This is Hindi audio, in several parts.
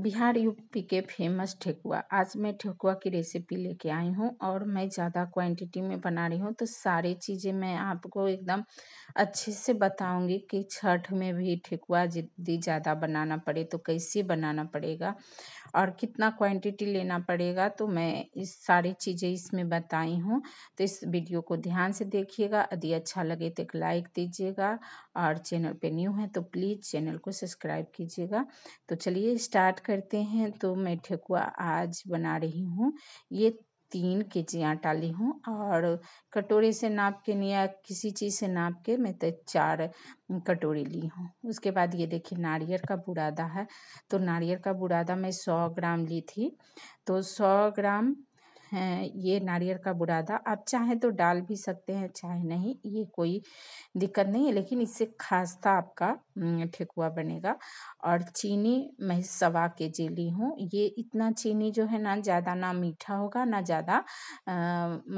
बिहार यूपी के फेमस ठेकुआ आज मैं ठेकुआ की रेसिपी लेके आई हूँ और मैं ज़्यादा क्वांटिटी में बना रही हूँ तो सारी चीज़ें मैं आपको एकदम अच्छे से बताऊँगी कि छठ में भी ठेकुआ जितनी ज़्यादा बनाना पड़े तो कैसे बनाना पड़ेगा और कितना क्वांटिटी लेना पड़ेगा तो मैं इस सारी चीज़ें इसमें बताई हूँ तो इस वीडियो को ध्यान से देखिएगा यदि अच्छा लगे तो एक लाइक दीजिएगा और चैनल पर न्यू है तो प्लीज़ चैनल को सब्सक्राइब कीजिएगा तो चलिए स्टार्ट करते हैं तो मैं ठेकुआ आज बना रही हूँ ये तीन के जी आटा ली हूँ और कटोरे से नाप के या किसी चीज़ से नाप के मैं तो चार कटोरी ली हूँ उसके बाद ये देखिए नारियल का बुरादा है तो नारियल का बुरादा मैं सौ ग्राम ली थी तो सौ ग्राम ये नारियल का बुरादा आप चाहें तो डाल भी सकते हैं चाहे नहीं ये कोई दिक्कत नहीं है लेकिन इससे खास्ता आपका ठेकुआ बनेगा और चीनी मैं सवा के जी ली हूँ ये इतना चीनी जो है ना ज़्यादा ना मीठा होगा ना ज़्यादा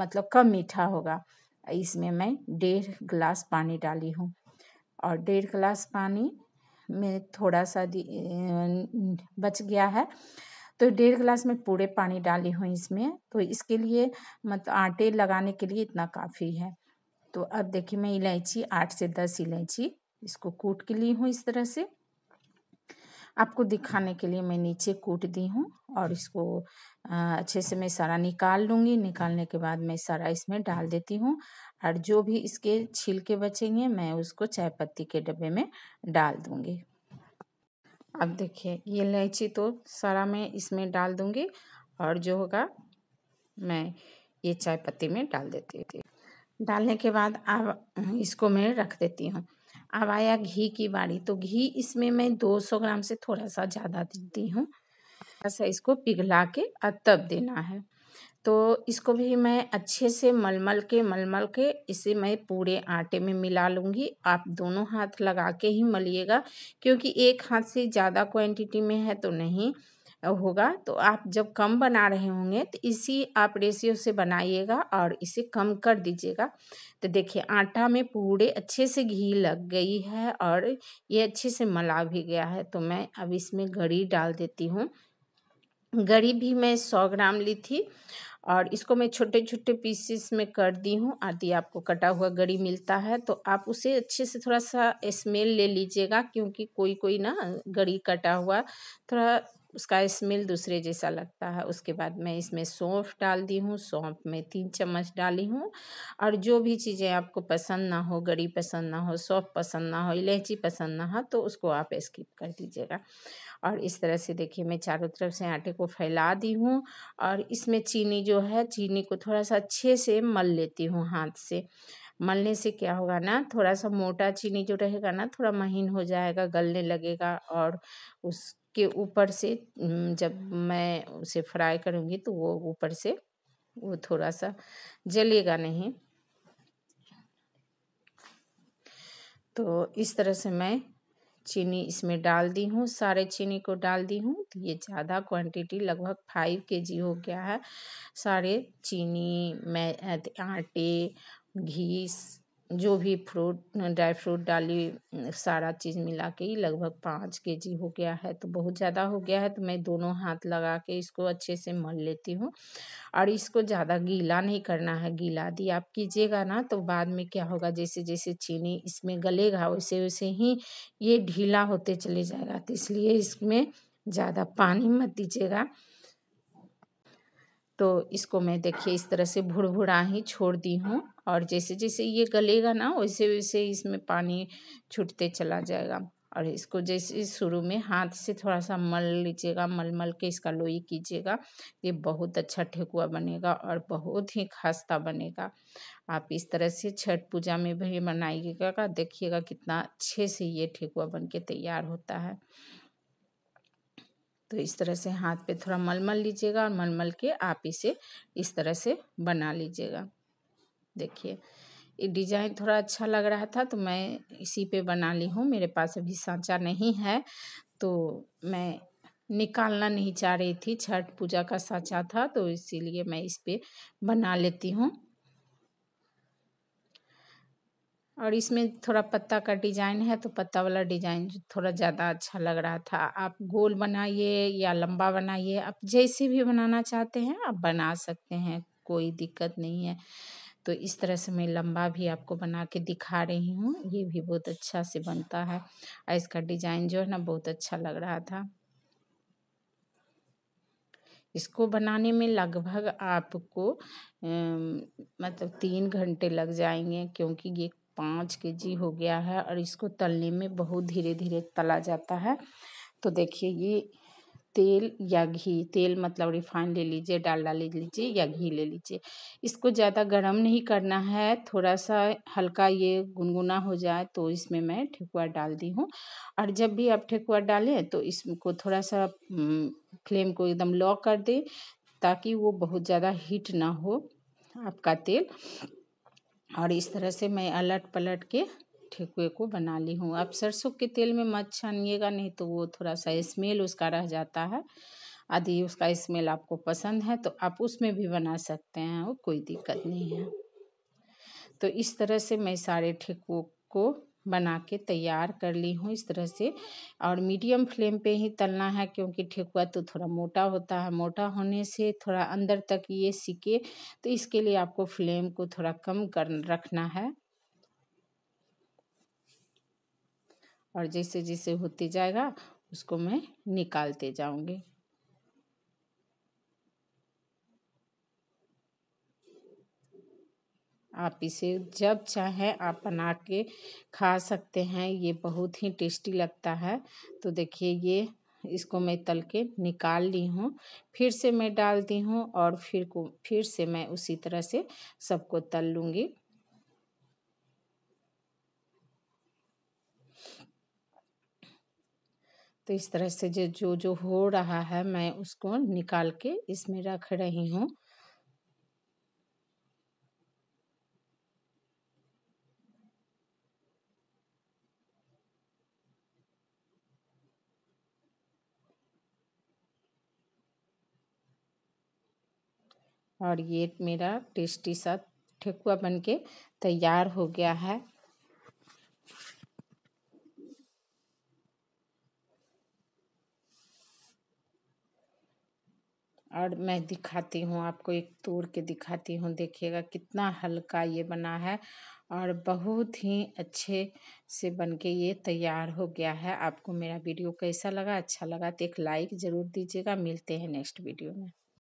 मतलब कम मीठा होगा इसमें मैं डेढ़ गिलास पानी डाली हूँ और डेढ़ गिलास पानी में थोड़ा सा बच गया है तो डेढ़ गिलास में पूरे पानी डाली हूँ इसमें तो इसके लिए मतलब आटे लगाने के लिए इतना काफ़ी है तो अब देखिए मैं इलायची आठ से दस इलायची इसको कूट के ली हूँ इस तरह से आपको दिखाने के लिए मैं नीचे कूट दी हूँ और इसको अच्छे से मैं सारा निकाल लूँगी निकालने के बाद मैं सारा इसमें डाल देती हूँ और जो भी इसके छिलके बचेंगे मैं उसको चाय पत्ती के डब्बे में डाल दूँगी अब देखिए ये इलायची तो सारा मैं इसमें डाल दूँगी और जो होगा मैं ये चाय पत्ती में डाल देती थी डालने के बाद अब इसको मैं रख देती हूँ अब आया घी की बारी तो घी इसमें मैं 200 ग्राम से थोड़ा सा ज़्यादा देती हूँ ऐसा इसको पिघला के तब देना है तो इसको भी मैं अच्छे से मलमल के मलमल के इसे मैं पूरे आटे में मिला लूँगी आप दोनों हाथ लगा के ही मलिएगा क्योंकि एक हाथ से ज़्यादा क्वांटिटी में है तो नहीं होगा तो आप जब कम बना रहे होंगे तो इसी आप रेशियो से बनाइएगा और इसे कम कर दीजिएगा तो देखिए आटा में पूरे अच्छे से घी लग गई है और ये अच्छे से मला भी गया है तो मैं अब इसमें गढ़ी डाल देती हूँ गढ़ी भी मैं सौ ग्राम ली थी और इसको मैं छोटे छोटे पीसेस में कर दी हूँ आदि आपको कटा हुआ गड़ी मिलता है तो आप उसे अच्छे से थोड़ा सा स्मेल ले लीजिएगा क्योंकि कोई कोई ना गड़ी कटा हुआ थोड़ा उसका स्मेल दूसरे जैसा लगता है उसके बाद मैं इसमें सौंफ डाल दी हूँ सौंफ में तीन चम्मच डाली हूँ और जो भी चीज़ें आपको पसंद ना हो गरी पसंद ना हो सौंफ पसंद ना हो इलायची पसंद ना हो तो उसको आप स्किप कर दीजिएगा और इस तरह से देखिए मैं चारों तरफ से आटे को फैला दी हूँ और इसमें चीनी जो है चीनी को थोड़ा सा अच्छे से मल लेती हूँ हाथ से मलने से क्या होगा ना थोड़ा सा मोटा चीनी जो रहेगा ना थोड़ा महीन हो जाएगा गलने लगेगा और उस के ऊपर से जब मैं उसे फ्राई करूँगी तो वो ऊपर से वो थोड़ा सा जलेगा नहीं तो इस तरह से मैं चीनी इसमें डाल दी हूँ सारे चीनी को डाल दी हूँ तो ये ज़्यादा क्वांटिटी लगभग फाइव के जी हो गया है सारे चीनी मैं आटे घी जो भी फ्रूट ड्राई फ्रूट डाली सारा चीज़ मिला के ही लगभग पाँच के जी हो गया है तो बहुत ज़्यादा हो गया है तो मैं दोनों हाथ लगा के इसको अच्छे से मल लेती हूँ और इसको ज़्यादा गीला नहीं करना है गीला दी आप कीजिएगा ना तो बाद में क्या होगा जैसे जैसे चीनी इसमें गलेगा वैसे वैसे ही ये ढीला होते चले जाएगा तो इसलिए इसमें ज़्यादा पानी मत दीजिएगा तो इसको मैं देखिए इस तरह से भुड़ा ही छोड़ दी हूँ और जैसे जैसे ये गलेगा ना वैसे वैसे इसमें पानी छूटते चला जाएगा और इसको जैसे शुरू में हाथ से थोड़ा सा मल लीजिएगा मल मल के इसका लोई कीजिएगा ये बहुत अच्छा ठेकुआ बनेगा और बहुत ही खास्ता बनेगा आप इस तरह से छठ पूजा में भी बनाइएगा देखिएगा कितना अच्छे से ये ठेकुआ बन के तैयार होता है तो इस तरह से हाथ पे थोड़ा मलमल लीजिएगा और मलमल के आप इसे इस तरह से बना लीजिएगा देखिए ये डिजाइन थोड़ा अच्छा लग रहा था तो मैं इसी पे बना ली हूँ मेरे पास अभी सांचा नहीं है तो मैं निकालना नहीं चाह रही थी छठ पूजा का सांचा था तो इसीलिए मैं इस पर बना लेती हूँ और इसमें थोड़ा पत्ता का डिजाइन है तो पत्ता वाला डिजाइन थोड़ा ज़्यादा अच्छा लग रहा था आप गोल बनाइए या लंबा बनाइए आप जैसे भी बनाना चाहते हैं आप बना सकते हैं कोई दिक्कत नहीं है तो इस तरह से मैं लंबा भी आपको बना के दिखा रही हूँ ये भी बहुत अच्छा से बनता है और इसका डिजाइन जो है ना बहुत अच्छा लग रहा था इसको बनाने में लगभग आपको मतलब तीन घंटे लग जाएंगे क्योंकि ये पाँच के जी हो गया है और इसको तलने में बहुत धीरे धीरे तला जाता है तो देखिए ये तेल या घी तेल मतलब रिफाइन ले लीजिए डालडा ले लीजिए या घी ले लीजिए इसको ज़्यादा गर्म नहीं करना है थोड़ा सा हल्का ये गुनगुना हो जाए तो इसमें मैं ठेकुआ डाल दी हूँ और जब भी आप ठेकुआ डालें तो इसको थोड़ा सा फ्लेम को एकदम लो कर दें ताकि वो बहुत ज़्यादा हीट ना हो आपका तेल और इस तरह से मैं अलट पलट के ठेकुए को बना ली हूँ अब सरसों के तेल में मत छानिएगा नहीं तो वो थोड़ा सा स्मेल उसका रह जाता है यदि उसका स्मेल आपको पसंद है तो आप उसमें भी बना सकते हैं वो कोई दिक्कत नहीं है तो इस तरह से मैं सारे ठेकुओं को बना के तैयार कर ली हूँ इस तरह से और मीडियम फ्लेम पे ही तलना है क्योंकि ठेकुआ तो थोड़ा मोटा होता है मोटा होने से थोड़ा अंदर तक ये सिके तो इसके लिए आपको फ्लेम को थोड़ा कम कर रखना है और जैसे जैसे होते जाएगा उसको मैं निकालते जाऊँगी आप इसे जब चाहें आप बना के खा सकते हैं ये बहुत ही टेस्टी लगता है तो देखिए ये इसको मैं तल के निकाल ली हूँ फिर से मैं डालती हूँ और फिर को फिर से मैं उसी तरह से सबको तल लूँगी तो इस तरह से जो जो जो हो रहा है मैं उसको निकाल के इसमें रख रही हूँ और ये मेरा टेस्टी सा ठेकुआ बनके तैयार हो गया है और मैं दिखाती हूँ आपको एक तोड़ के दिखाती हूँ देखिएगा कितना हल्का ये बना है और बहुत ही अच्छे से बन के ये तैयार हो गया है आपको मेरा वीडियो कैसा लगा अच्छा लगा तो एक लाइक ज़रूर दीजिएगा मिलते हैं नेक्स्ट वीडियो में